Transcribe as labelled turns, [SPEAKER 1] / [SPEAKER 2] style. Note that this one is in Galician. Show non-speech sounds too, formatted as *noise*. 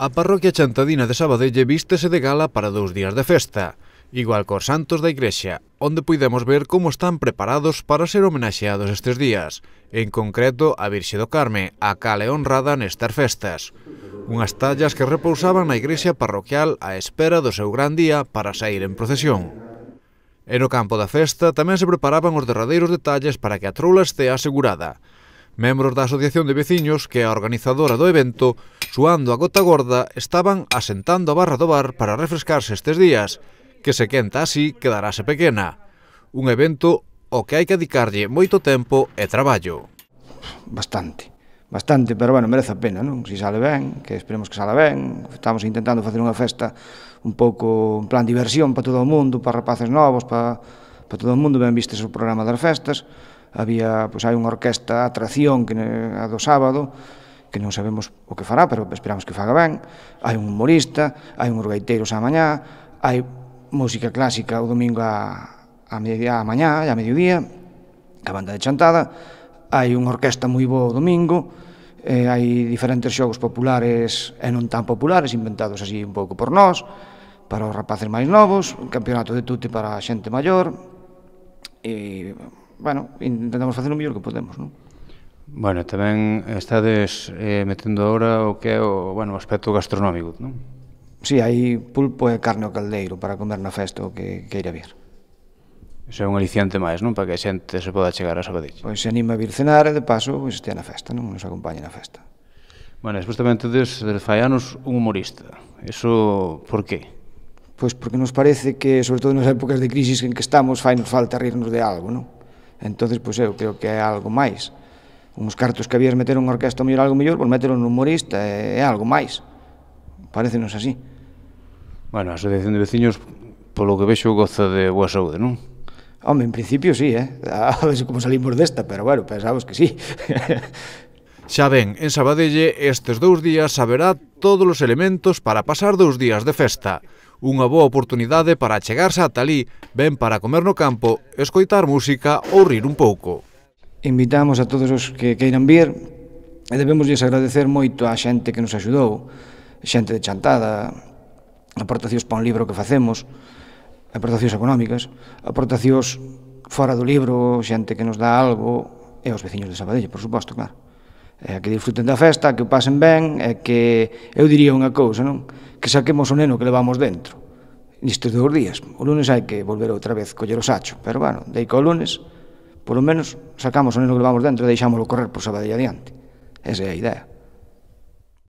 [SPEAKER 1] A parroquia chantadina de Sabadelle vístese de gala para dous días de festa, igual cos santos da igrexa, onde puidemos ver como están preparados para ser homenaxeados estes días, en concreto a Virxe do Carme, a cale honrada nestas festas. Unhas tallas que repousaban na igrexa parroquial á espera do seu gran día para sair en procesión. E no campo da festa tamén se preparaban os derradeiros detalles para que a troula estea asegurada, Membros da Asociación de Veciños, que é a organizadora do evento, suando a gota gorda, estaban asentando a barra do bar para refrescarse estes días, que se quenta así quedarase pequena. Un evento o que hai que dedicarlle moito tempo e traballo.
[SPEAKER 2] Bastante, bastante, pero bueno, merece a pena, non? Si sale ben, que esperemos que sale ben, estamos intentando facer unha festa un pouco en plan diversión para todo o mundo, para rapaces novos, para, para todo o mundo, ben vistes o programa das festas, había, pois hai unha orquesta atracción que a do sábado que non sabemos o que fará, pero esperamos que faga ben. Hai un humorista, hai uns gaiteiros á mañá, hai música clásica o domingo a, a media a mañá, a mediodía, a banda de chantada, hai unha orquesta moi boa o domingo, e hai diferentes xogos populares e non tan populares, inventados así un pouco por nós, para os rapaces máis novos, un campeonato de tute para a xente maior, e bueno, intentamos facer o mellor que podemos, non?
[SPEAKER 3] Bueno, tamén estades eh, metendo agora o que é o, bueno, o aspecto gastronómico,
[SPEAKER 2] non? Si, sí, hai pulpo e carne ao caldeiro para comer na festa o que queira vir.
[SPEAKER 3] Ese é un aliciente máis, non? Para que a xente se poda chegar a Sabadell.
[SPEAKER 2] Pois se anima a vir cenar e de paso pois, este na festa, non? Nos acompaña na festa.
[SPEAKER 3] Bueno, despois tamén tedes de fai anos un humorista. Eso por que?
[SPEAKER 2] Pois porque nos parece que, sobre todo nas épocas de crisis en que estamos, fai nos falta rirnos de algo, non? Entonces, pois eu creo que é algo máis. Uns cartos que habías meter unha orquesta mellor algo mellor, pois meter un humorista é, é algo máis. Parecenos así.
[SPEAKER 3] Bueno, a Asociación de Veciños, polo que vexo, goza de
[SPEAKER 2] boa saúde, non? Home, en principio sí, eh? A ver como salimos desta, pero bueno, pensamos que sí. *laughs*
[SPEAKER 1] Xa ben, en Sabadelle estes dous días saberá todos os elementos para pasar dous días de festa. Unha boa oportunidade para achegarse a Talí,
[SPEAKER 2] ben para comer no campo, escoitar música ou rir un pouco. Invitamos a todos os que queiran vir e debemos agradecer moito a xente que nos axudou, xente de chantada, aportacións para un libro que facemos, aportacións económicas, aportacións fora do libro, xente que nos dá algo, e os veciños de Sabadell, por suposto, claro. E que disfruten da festa, que o pasen ben, e que eu diría unha cousa, non? que saquemos o neno que levamos dentro. nestes dous días. O lunes hai que volver outra vez coller o sacho, pero bueno, dei que o lunes, polo menos, sacamos o neno que levamos dentro e deixámoslo correr por sabadella adiante. Esa é a idea.